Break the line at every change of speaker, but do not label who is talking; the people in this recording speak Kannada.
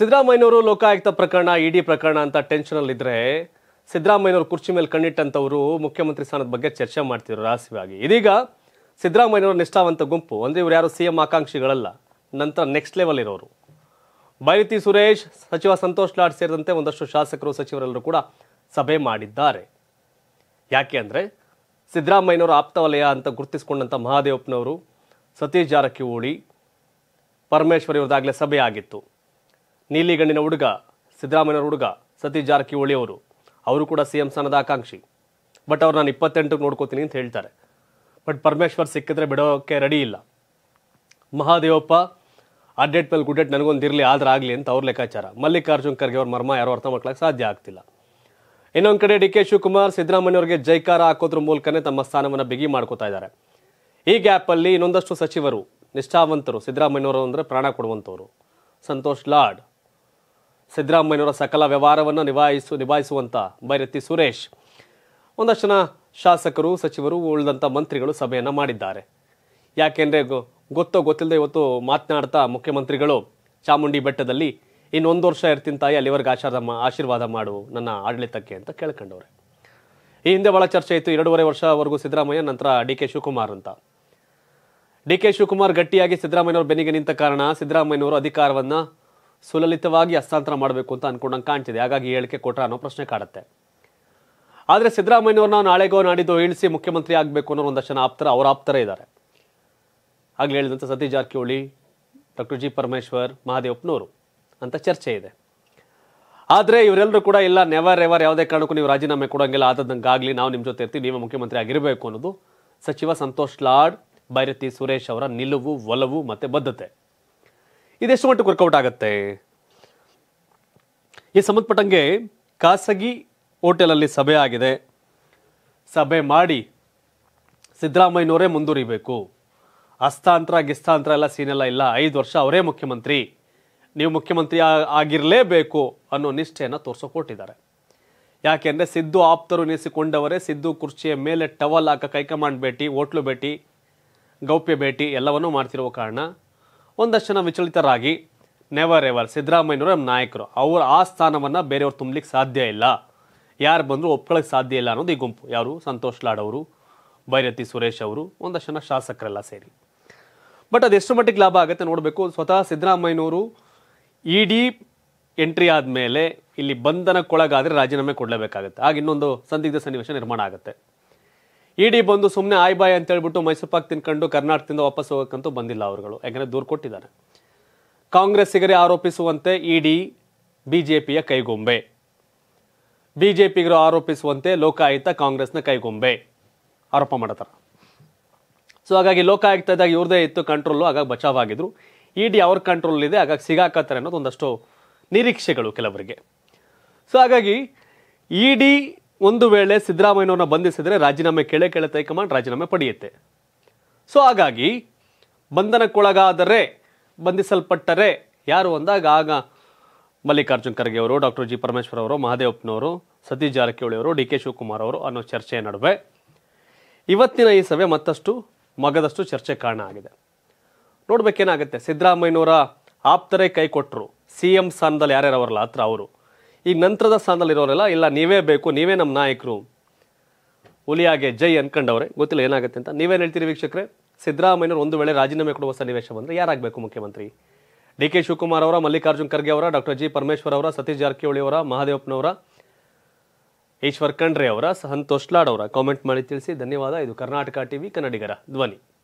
ಸಿದ್ದರಾಮಯ್ಯವರು ಲೋಕಾಯುಕ್ತ ಪ್ರಕರಣ ಇಡಿ ಪ್ರಕರಣ ಅಂತ ಟೆನ್ಷನಲ್ಲಿದ್ದರೆ ಸಿದ್ದರಾಮಯ್ಯವರು ಕುರ್ಚಿ ಮೇಲೆ ಕಣ್ಣಿಟ್ಟಂಥವರು ಮುಖ್ಯಮಂತ್ರಿ ಸ್ಥಾನದ ಬಗ್ಗೆ ಚರ್ಚೆ ಮಾಡ್ತಿದ್ರು ರಹಸ್ಯವಾಗಿ ಇದೀಗ ಸಿದ್ದರಾಮಯ್ಯವರು ನಿಷ್ಠಾವಂತ ಗುಂಪು ಅಂದರೆ ಇವರು ಯಾರು ಸಿ ಎಂ ಆಕಾಂಕ್ಷಿಗಳಲ್ಲ ನಂತರ ನೆಕ್ಸ್ಟ್ ಲೆವೆಲ್ ಇರೋರು ಬೈರತಿ ಸುರೇಶ್ ಸಚಿವ ಸಂತೋಷ್ ಲಾಡ್ ಸೇರಿದಂತೆ ಒಂದಷ್ಟು ಶಾಸಕರು ಸಚಿವರೆಲ್ಲರೂ ಕೂಡ ಸಭೆ ಮಾಡಿದ್ದಾರೆ ಯಾಕೆ ಅಂದರೆ ಸಿದ್ದರಾಮಯ್ಯನವರು ಆಪ್ತವಲಯ ಅಂತ ಗುರುತಿಸಿಕೊಂಡಂಥ ಮಹಾದೇವಪ್ಪನವರು ಸತೀಶ್ ಜಾರಕಿಹೊಳಿ ಪರಮೇಶ್ವರ್ ಇವ್ರದ್ದಾಗಲೇ ಸಭೆ ಆಗಿತ್ತು ನೀಲಿ ಗಣ್ಣಿನ ಹುಡುಗ ಸಿದ್ದರಾಮಯ್ಯನವರ ಹುಡುಗ ಸತೀಶ್ ಜಾರಕಿಹೊಳಿ ಅವರು ಅವರು ಕೂಡ ಸಿ ಎಂ ಸ್ಥಾನದ ಆಕಾಂಕ್ಷಿ ಬಟ್ ಅವ್ರು ನಾನು ಇಪ್ಪತ್ತೆಂಟಕ್ಕೆ ನೋಡ್ಕೋತೀನಿ ಅಂತ ಹೇಳ್ತಾರೆ ಬಟ್ ಪರಮೇಶ್ವರ್ ಸಿಕ್ಕಿದ್ರೆ ಬಿಡೋಕ್ಕೆ ರೆಡಿ ಇಲ್ಲ ಮಹಾದೇವಪ್ಪ ಅಡ್ಡೆಟ್ ಮೇಲೆ ನನಗೊಂದು ಇರಲಿ ಆದ್ರೆ ಆಗಲಿ ಅಂತ ಅವ್ರ ಲೆಕ್ಕಾಚಾರ ಮಲ್ಲಿಕಾರ್ಜುನ್ ಖರ್ಗೆ ಅವ್ರ ಮರ್ಮ ಯಾರು ಅರ್ಥ ಮಾಡ್ಕೊಳ್ಳೋಕೆ ಸಾಧ್ಯ ಆಗ್ತಿಲ್ಲ ಇನ್ನೊಂದು ಕಡೆ ಡಿ ಕೆ ಶಿವಕುಮಾರ್ ಸಿದ್ದರಾಮಯ್ಯವರಿಗೆ ಜೈಕಾರ ಹಾಕೋದ್ರ ಮೂಲಕನೇ ತಮ್ಮ ಸ್ಥಾನವನ್ನು ಬಿಗಿ ಮಾಡ್ಕೋತಾ ಇದ್ದಾರೆ ಈ ಗ್ಯಾಪಲ್ಲಿ ಇನ್ನೊಂದಷ್ಟು ಸಚಿವರು ನಿಷ್ಠಾವಂತರು ಸಿದ್ದರಾಮಯ್ಯವರು ಅಂದರೆ ಪ್ರಾಣ ಕೊಡುವಂಥವ್ರು ಸಂತೋಷ್ ಲಾಡ್ ಸಿದ್ದರಾಮಯ್ಯನವರ ಸಕಲ ವ್ಯವಹಾರವನ್ನು ನಿಭಾಯಿಸು ನಿಭಾಯಿಸುವಂಥ ಬೈರತಿ ಸುರೇಶ್ ಒಂದಷ್ಟು ಜನ ಶಾಸಕರು ಸಚಿವರು ಉಳಿದಂಥ ಮಂತ್ರಿಗಳು ಸಭೆಯನ್ನು ಮಾಡಿದ್ದಾರೆ ಯಾಕೆಂದರೆ ಗೊತ್ತೋ ಗೊತ್ತಿಲ್ಲದೆ ಇವತ್ತು ಮಾತನಾಡ್ತಾ ಮುಖ್ಯಮಂತ್ರಿಗಳು ಚಾಮುಂಡಿ ಬೆಟ್ಟದಲ್ಲಿ ಇನ್ನೊಂದು ವರ್ಷ ಇರ್ತೀನಿ ತಾಯಿ ಅಲ್ಲಿವರೆಗೆ ಆಶೀರ್ವಾದ ಆಶೀರ್ವಾದ ಮಾಡು ನನ್ನ ಆಡಳಿತಕ್ಕೆ ಅಂತ ಕೇಳ್ಕೊಂಡವ್ರೆ ಈ ಹಿಂದೆ ಭಾಳ ಚರ್ಚೆ ಇತ್ತು ಎರಡೂವರೆ ವರ್ಷವರೆಗೂ ಸಿದ್ದರಾಮಯ್ಯ ನಂತರ ಡಿ ಕೆ ಶಿವಕುಮಾರ್ ಅಂತ ಡಿ ಕೆ ಶಿವಕುಮಾರ್ ಗಟ್ಟಿಯಾಗಿ ಸಿದ್ದರಾಮಯ್ಯನವ್ರ ಬೆನ್ನಿಗೆ ನಿಂತ ಕಾರಣ ಸಿದ್ದರಾಮಯ್ಯನವರು ಅಧಿಕಾರವನ್ನು ಸುಲಲಿತವಾಗಿ ಹಸ್ತಾಂತರ ಮಾಡಬೇಕು ಅಂತ ಅನ್ಕೊಂಡಂಗೆ ಕಾಣ್ತಿದೆ ಹಾಗಾಗಿ ಹೇಳಿಕೆ ಕೊಟ್ರ ಅನ್ನೋ ಪ್ರಶ್ನೆ ಕಾಡುತ್ತೆ ಆದರೆ ಸಿದ್ದರಾಮಯ್ಯವ್ರನ್ನ ನಾಳೆಗೋ ನಾಡಿದ್ದು ಇಳಿಸಿ ಮುಖ್ಯಮಂತ್ರಿ ಆಗಬೇಕು ಅನ್ನೋ ಒಂದಷ್ಟು ಜನ ಆಪ್ತರ ಅವ್ರು ಆಪ್ತರ ಇದ್ದಾರೆ ಆಗಲೇ ಹೇಳಿದಂಥ ಸತೀಶ್ ಜಾರಕಿಹೊಳಿ ಡಾಕ್ಟರ್ ಜಿ ಪರಮೇಶ್ವರ್ ಮಹಾದೇವಪ್ಪನವರು ಅಂತ ಚರ್ಚೆ ಇದೆ ಆದರೆ ಇವರೆಲ್ಲರೂ ಕೂಡ ಇಲ್ಲ ನೆವರ್ ಎವರ್ ಯಾವುದೇ ಕಾರಣಕ್ಕೂ ನೀವು ರಾಜೀನಾಮೆ ಕೊಡೋಂಗಿಲ್ಲ ಆಗಲಿ ನಾವು ನಿಮ್ಮ ಜೊತೆ ಇರ್ತೀವಿ ನೀವೇ ಮುಖ್ಯಮಂತ್ರಿ ಆಗಿರಬೇಕು ಅನ್ನೋದು ಸಚಿವ ಸಂತೋಷ್ ಲಾಡ್ ಭೈರತಿ ಸುರೇಶ್ ಅವರ ನಿಲುವು ಒಲವು ಮತ್ತು ಬದ್ಧತೆ ಇದೆಷ್ಟು ಮಟ್ಟಕ್ಕೆ ವರ್ಕೌಟ್ ಆಗುತ್ತೆ ಈ ಸಂಬಂಧಪಟ್ಟಂಗೆ ಖಾಸಗಿ ಹೋಟೆಲಲ್ಲಿ ಸಭೆ ಆಗಿದೆ ಸಭೆ ಮಾಡಿ ಸಿದ್ದರಾಮಯ್ಯನವರೇ ಮುಂದುವರಿಬೇಕು ಹಸ್ತಾಂತರ ಗಿಸ್ತಾಂತರ ಎಲ್ಲ ಸೀನೆಲ್ಲ ಇಲ್ಲ ಐದು ವರ್ಷ ಅವರೇ ಮುಖ್ಯಮಂತ್ರಿ ನೀವು ಮುಖ್ಯಮಂತ್ರಿ ಆಗಿರಲೇಬೇಕು ಅನ್ನೋ ನಿಷ್ಠೆಯನ್ನು ಕೊಟ್ಟಿದ್ದಾರೆ ಯಾಕೆಂದರೆ ಸಿದ್ದು ಆಪ್ತರು ನೆನೆಸಿಕೊಂಡವರೇ ಸಿದ್ದು ಕುರ್ಚಿಯ ಮೇಲೆ ಟವಲ್ ಹಾಕ ಕೈಕಮಾಂಡ್ ಭೇಟಿ ಹೋಟ್ಲು ಭೇಟಿ ಗೌಪ್ಯ ಭೇಟಿ ಎಲ್ಲವನ್ನೂ ಮಾಡ್ತಿರುವ ಕಾರಣ ಒಂದಷ್ಟು ಜನ ವಿಚಲಿತರಾಗಿ ನೆವರ್ ಎವರ್ ಸಿದ್ದರಾಮಯ್ಯನವರು ನಮ್ಮ ನಾಯಕರು ಅವರು ಆ ಸ್ಥಾನವನ್ನು ಬೇರೆಯವ್ರು ತುಂಬಲಿಕ್ಕೆ ಸಾಧ್ಯ ಇಲ್ಲ ಯಾರು ಬಂದರೂ ಒಪ್ಕೊಳ್ಳಕ್ಕೆ ಸಾಧ್ಯ ಇಲ್ಲ ಅನ್ನೋದು ಈ ಗುಂಪು ಯಾರು ಸಂತೋಷ್ ಲಾಡ್ ಅವರು ಭೈರತಿ ಸುರೇಶ್ ಅವರು ಒಂದಷ್ಟು ಜನ ಶಾಸಕರೆಲ್ಲ ಸೇರಿ ಬಟ್ ಅದು ಎಷ್ಟು ಮಟ್ಟಿಗೆ ಲಾಭ ಆಗುತ್ತೆ ನೋಡಬೇಕು ಸ್ವತಃ ಸಿದ್ದರಾಮಯ್ಯನವರು ಇ ಡಿ ಎಂಟ್ರಿ ಆದಮೇಲೆ ಇಲ್ಲಿ ಬಂಧನಕ್ಕೊಳಗಾದರೆ ರಾಜೀನಾಮೆ ಕೊಡಲೇಬೇಕಾಗುತ್ತೆ ಆಗ ಇನ್ನೊಂದು ಸಂದಿಗ್ಧ ಸನ್ನಿವೇಶ ನಿರ್ಮಾಣ ಆಗುತ್ತೆ ಇಡಿ ಬಂದು ಸುಮ್ಮನೆ ಆಯ್ ಬಾಯ್ ಅಂತ ಹೇಳ್ಬಿಟ್ಟು ಮೈಸೂರು ಪಾಕ್ ತಿನ್ಕೊಂಡು ಕರ್ನಾಟಕದಿಂದ ವಾಪಸ್ ಹೋಗೋಕ್ಕಂತೂ ಬಂದಿಲ್ಲ ಅವರುಗಳು ಯಾಕಂದ್ರೆ ದೂರು ಕೊಟ್ಟಿದ್ದಾರೆ ಕಾಂಗ್ರೆಸ್ಸಿಗರೇ ಆರೋಪಿಸುವಂತೆ ಇಡಿ ಬಿಜೆಪಿಯ ಕೈಗೊಂಬೆ ಬಿಜೆಪಿಗರು ಆರೋಪಿಸುವಂತೆ ಲೋಕಾಯುಕ್ತ ಕಾಂಗ್ರೆಸ್ನ ಕೈಗೊಂಬೆ ಆರೋಪ ಮಾಡತ್ತಾರ ಸೊ ಹಾಗಾಗಿ ಲೋಕಾಯುಕ್ತ ಇದ್ದಾಗ ಇವ್ರದೇ ಇತ್ತು ಕಂಟ್ರೋಲು ಹಾಗಾಗಿ ಬಚಾವ್ ಆಗಿದ್ರು ಇಡಿ ಅವ್ರ ಕಂಟ್ರೋಲ್ ಇದೆ ಹಾಗಾಗಿ ಸಿಗಾಕತ್ತಾರೆ ಅನ್ನೋದು ಒಂದಷ್ಟು ನಿರೀಕ್ಷೆಗಳು ಕೆಲವರಿಗೆ ಸೊ ಹಾಗಾಗಿ ಇಡಿ ಒಂದು ವೇಳೆ ಸಿದ್ದರಾಮಯ್ಯನವ್ರನ್ನ ಬಂಧಿಸಿದರೆ ರಾಜೀನಾಮೆ ಕೇಳೆ ಕೇಳುತ್ತೆ ಹೈಕಮಾಂಡ್ ರಾಜೀನಾಮೆ ಪಡೆಯುತ್ತೆ ಸೊ ಹಾಗಾಗಿ ಬಂಧನಕ್ಕೊಳಗಾದರೆ ಬಂಧಿಸಲ್ಪಟ್ಟರೆ ಯಾರು ಅಂದಾಗ ಆಗ ಮಲ್ಲಿಕಾರ್ಜುನ್ ಖರ್ಗೆ ಅವರು ಡಾಕ್ಟರ್ ಜಿ ಪರಮೇಶ್ವರ್ ಅವರು ಮಹಾದೇವಪ್ಪನವರು ಸತೀಶ್ ಜಾರಕಿಹೊಳಿ ಅವರು ಡಿ ಕೆ ಶಿವಕುಮಾರ್ ಅವರು ಅನ್ನೋ ಚರ್ಚೆಯ ನಡುವೆ ಇವತ್ತಿನ ಈ ಸಭೆ ಮತ್ತಷ್ಟು ಮಗದಷ್ಟು ಚರ್ಚೆ ಕಾರಣ ಆಗಿದೆ ನೋಡ್ಬೇಕೇನಾಗುತ್ತೆ ಸಿದ್ದರಾಮಯ್ಯನವರ ಆಪ್ತರೇ ಕೈ ಕೊಟ್ಟರು ಸಿ ಎಂ ಸ್ಥಾನದಲ್ಲಿ ಯಾರ್ಯಾರು ಅವರಲ್ಲ ಹತ್ರ ಅವರು ಈ ನಂತರದ ಸ್ಥಾನದಲ್ಲಿರೋರೆಲ್ಲ ಇಲ್ಲ ನೀವೇ ಬೇಕು ನೀವೇ ನಮ್ಮ ನಾಯಕರು ಹುಲಿಯಾಗೆ ಜೈ ಅನ್ಕಂಡವ್ರೆ ಗೊತ್ತಿಲ್ಲ ಏನಾಗುತ್ತೆ ಅಂತ ನೀವೇನು ಹೇಳ್ತೀರಿ ವೀಕ್ಷಕರೇ ಸಿದ್ದರಾಮಯ್ಯನವರು ಒಂದು ವೇಳೆ ರಾಜೀನಾಮೆ ಕೊಡುವ ಸನ್ನಿವೇಶ ಬಂದರೆ ಯಾರಾಗಬೇಕು ಮುಖ್ಯಮಂತ್ರಿ ಡಿ ಕೆ ಶಿವಕುಮಾರ್ ಅವರ ಮಲ್ಲಿಕಾರ್ಜುನ್ ಖರ್ಗೆ ಅವರ ಡಾಕ್ಟರ್ ಜಿ ಪರಮೇಶ್ವರ್ ಅವರ ಸತೀಶ್ ಜಾರಕಿಹೊಳಿ ಅವರ ಮಹಾದೇವಪ್ಪನವರ ಈಶ್ವರ್ ಖಂಡ್ರೆ ಅವರ ಸಂತೋಷ್ ಲಾಡ್ ಅವರ ಕಾಮೆಂಟ್ ಮಾಡಿ ತಿಳಿಸಿ ಧನ್ಯವಾದ ಇದು ಕರ್ನಾಟಕ ಟಿವಿ ಕನ್ನಡಿಗರ ಧ್ವನಿ